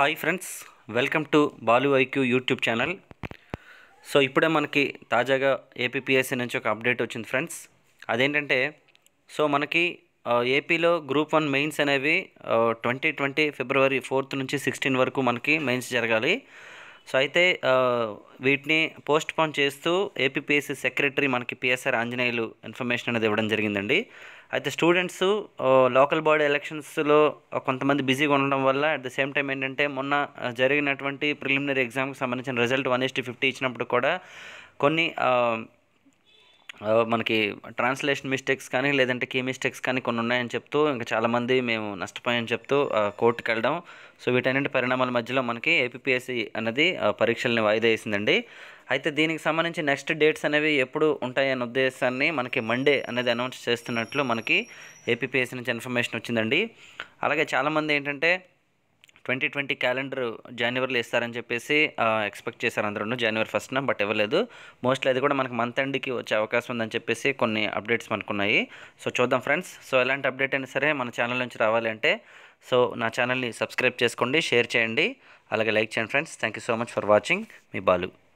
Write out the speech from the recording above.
hi friends welcome to Balu IQ YouTube channel so ఇప్పుడే మనకి తాజాగా ఏపీపీఎస్సీ నుంచి ఒక అప్డేట్ వచ్చింది ఫ్రెండ్స్ అదేంటంటే సో మనకి ఏపీలో గ్రూప్ వన్ మెయిన్స్ అనేవి ట్వంటీ ట్వంటీ ఫిబ్రవరి ఫోర్త్ నుంచి సిక్స్టీన్ వరకు మనకి మెయిన్స్ జరగాలి సో అయితే వీటిని పోస్ట్ పోన్ చేస్తూ ఏపీపీఎస్సీ సెక్రటరీ మనకి పిఎస్ఆర్ ఆంజనేయులు ఇన్ఫర్మేషన్ అనేది ఇవ్వడం జరిగిందండి అయితే స్టూడెంట్స్ లోకల్ బాడీ ఎలక్షన్స్లో కొంతమంది బిజీగా ఉండడం వల్ల అట్ ద సేమ్ టైం ఏంటంటే మొన్న జరిగినటువంటి ప్రిలిమినరీ ఎగ్జామ్కి సంబంధించిన రిజల్ట్ వన్ ఇస్టీ ఫిఫ్టీ ఇచ్చినప్పుడు కూడా కొన్ని మనకి ట్రాన్స్లేషన్ మిస్టేక్స్ కానీ లేదంటే కీ మిస్టేక్స్ కానీ కొన్ని ఉన్నాయని చెప్తూ ఇంకా చాలామంది మేము నష్టపోయామని చెప్తూ కోర్టుకు వెళ్ళడం సో వీటన్నింటి పరిణామాల మధ్యలో మనకి ఏపీఎస్సి అనేది పరీక్షల్ని వాయిదా వేసిందండి అయితే దీనికి సంబంధించి నెక్స్ట్ డేట్స్ అనేవి ఎప్పుడు ఉంటాయనే ఉద్దేశాన్ని మనకి మండే అనేది అనౌన్స్ చేస్తున్నట్లు మనకి ఏపీఎస్సి నుంచి ఇన్ఫర్మేషన్ వచ్చిందండి అలాగే చాలామంది ఏంటంటే ట్వంటీ ట్వంటీ క్యాలెండర్ జనవరిలో ఇస్తారని చెప్పేసి ఎక్స్పెక్ట్ చేశారు అందరూ జనవరి ఫస్ట్న బట్ ఇవ్వలేదు మోస్ట్లీ అది కూడా మనకు మంత్ ఎండ్కి వచ్చే అవకాశం ఉందని చెప్పేసి కొన్ని అప్డేట్స్ మనకు ఉన్నాయి సో చూద్దాం ఫ్రెండ్స్ సో ఎలాంటి అప్డేట్ అయినా సరే మన ఛానల్ నుంచి రావాలి అంటే సో నా ఛానల్ని సబ్స్క్రైబ్ చేసుకోండి షేర్ చేయండి అలాగే లైక్ చేయండి friends thank you so much for watching మీ బాలు